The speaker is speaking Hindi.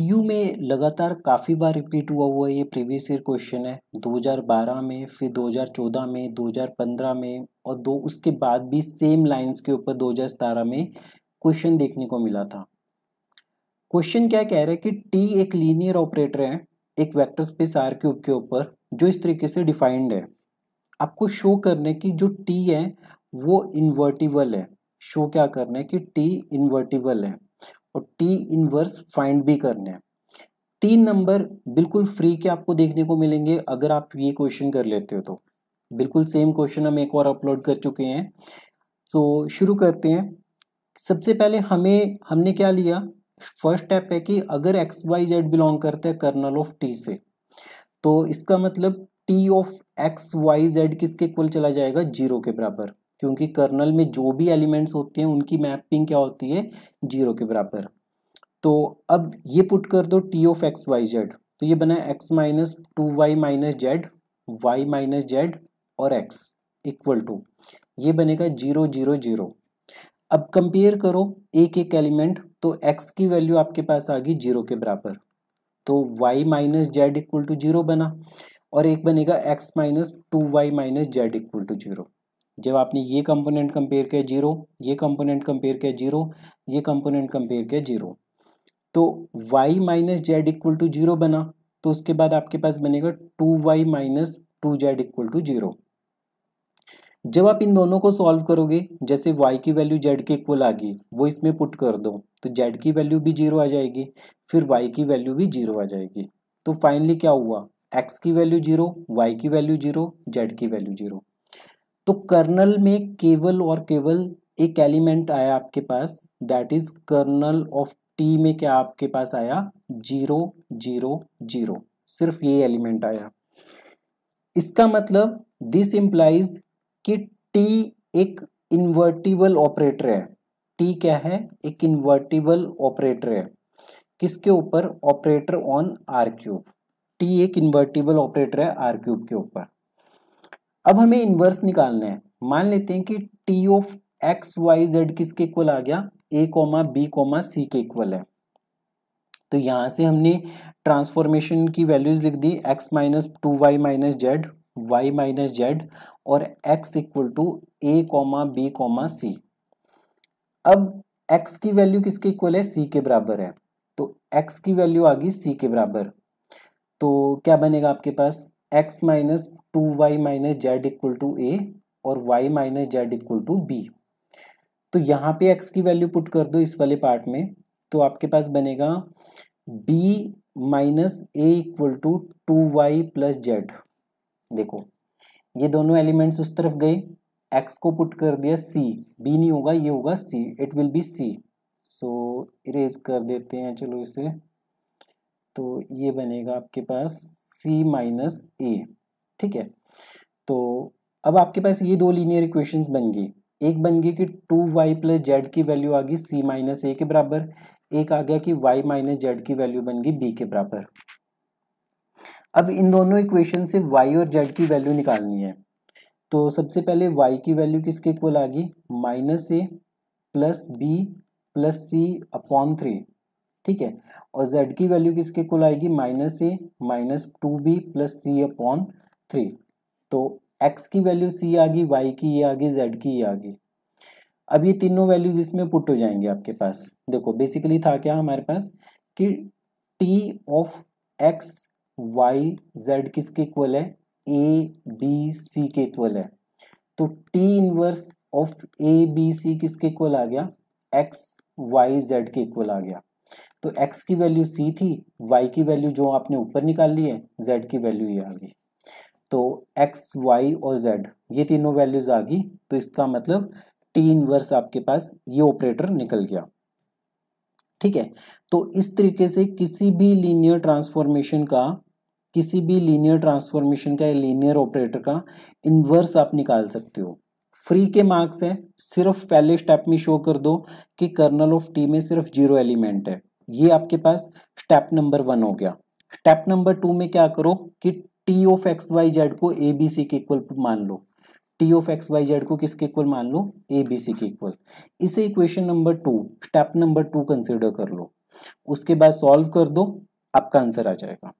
पीयू में लगातार काफ़ी बार रिपीट हुआ हुआ ये प्रीवियस ईयर क्वेश्चन है 2012 में फिर 2014 में 2015 में और दो उसके बाद भी सेम लाइंस के ऊपर दो में क्वेश्चन देखने को मिला था क्वेश्चन क्या कह रहा है कि टी एक लीनियर ऑपरेटर है एक वेक्टर स्पेस आर क्यूब के ऊपर जो इस तरीके से डिफाइंड है आपको शो करने की जो टी है वो इन्वर्टिबल है शो क्या करना है कि टी इन्वर्टिबल है और टी इनवर्स फाइंड भी करने हैं तीन नंबर बिल्कुल फ्री के आपको देखने को मिलेंगे अगर आप ये क्वेश्चन कर लेते हो तो बिल्कुल सेम क्वेश्चन हम एक बार अपलोड कर चुके हैं तो शुरू करते हैं सबसे पहले हमें हमने क्या लिया फर्स्ट स्टेप है कि अगर एक्स वाई जेड बिलोंग करते हैं कर्नल ऑफ टी से तो इसका मतलब T of X Y Z किसके इक्वल चला जाएगा जीरो के बराबर क्योंकि कर्नल में जो भी एलिमेंट्स होते हैं उनकी मैपिंग क्या होती है जीरो के बराबर तो अब ये पुट कर दो T of X Y Z तो ये बना X minus two Y minus Z Y minus Z और एक्स इक्वल टू ये बनेगा जीरो जीरो जीरो अब कंपेयर करो एक एक एलिमेंट तो एक्स की वैल्यू आपके पास आ गई जीरो के बराबर तो Y minus Z equal to zero बना और एक बनेगा X minus two Y minus Z equal to zero जब आपने ये कंपोनेंट कंपेयर किया जीरो ये कंपोनेंट कंपेयर किया जीरो ये कंपोनेंट कंपेयर किया जीरो तो y minus Z equal to zero बना तो उसके बाद आपके पास बनेगा two Y minus two Z equal to zero जब आप इन दोनों को सॉल्व करोगे जैसे y की वैल्यू z के इक्वल आ गई वो इसमें पुट कर दो तो z की वैल्यू भी जीरो आ जाएगी फिर y की वैल्यू भी जीरो आ जाएगी तो फाइनली क्या हुआ x की वैल्यू जीरो y की वैल्यू जीरो z की वैल्यू जीरो तो कर्नल में केवल और केवल एक एलिमेंट आया आपके पास that is kernel of T में क्या आपके पास आया जीरो जीरो जीरो सिर्फ ये एलिमेंट आया इसका मतलब दिस इंप्लाइज कि टी एक इन्वर्टिबल ऑपरेटर है टी क्या है एक इन्वर्टिबल ऑपरेटर है किसके ऊपर operator on R cube T एक इन्वर्टिबल ऑपरेटर है आर क्यूब के ऊपर अब हमें इन्वर्स निकालना है मान लेते हैं कि T of X Y Z किसके इक्वल आ गया A comma B comma C के इक्वल है तो यहां से हमने ट्रांसफॉर्मेशन की वैल्यूज लिख दी X minus two Y minus Z Y minus Z और X equal to A comma B comma C अब एक्स की वैल्यू किसके इक्वल है सी के बराबर है तो एक्स की वैल्यू आ गई सी के बराबर तो क्या बनेगा आपके पास X minus two Y minus Z equal to A और Y minus Z equal to B तो यहाँ पे एक्स की वैल्यू पुट कर दो इस वाले पार्ट में तो आपके पास बनेगा B minus A equal to two Y plus Z देखो ये दोनों एलिमेंट्स उस तरफ गए एक्स को पुट कर दिया सी बी नहीं होगा ये होगा C it will be C so erase कर देते हैं चलो इसे तो ये बनेगा आपके पास सी माइनस ए ठीक है तो अब आपके पास ये दो लीनियर इक्वेशंस बन गई एक बन गई कि टू वाई प्लस जेड की वैल्यू आ गई सी माइनस ए के बराबर एक आ गया कि वाई माइनस जेड की वैल्यू बन गई बी के बराबर अब इन दोनों इक्वेशन से वाई और जेड की वैल्यू निकालनी है तो सबसे पहले वाई की वैल्यू किसके इक्वल आ गई minus A plus B plus C upon three ठीक है और जेड की वैल्यू किसके इक्वल आएगी minus A minus two B plus C upon three तो एक्स की वैल्यू सी आ गई वाई की ये आ गई जेड की ये आ गई अब ये तीनों वैल्यूज इसमें पुट हो जाएंगे आपके पास देखो बेसिकली था क्या हमारे पास कि T of X Y Z किसके इक्वल है ए बी सी के इक्वल है तो T inverse of A B C किसके इक्वल आ गया एक्स वाई जेड के इक्वल आ गया तो एक्स की वैल्यू सी थी वाई की वैल्यू जो आपने ऊपर निकाल ली है जेड की वैल्यू ये आ गई तो एक्स वाई और जेड ये तीनों वैल्यूज आ गई तो इसका मतलब टी इनवर्स आपके पास ये ऑपरेटर निकल गया ठीक है तो इस तरीके से किसी भी लीनियर ट्रांसफॉर्मेशन का किसी भी लीनियर ट्रांसफॉर्मेशन का या लीनियर ऑपरेटर का इनवर्स आप निकाल सकते हो फ्री के मार्क्स है सिर्फ पहले स्टेप में शो कर दो कि कर्नल ऑफ टी में सिर्फ जीरो एलिमेंट है ये आपके पास स्टेप नंबर वन हो गया स्टेप नंबर टू में क्या करो कि T of X Y Z को ए बी सी के इक्वल मान लो T of X Y Z को किसके इक्वल मान लो ए बी सी के इक्वल इसे equation number two step number two consider कर लो उसके बाद सॉल्व कर दो आपका आंसर आ जाएगा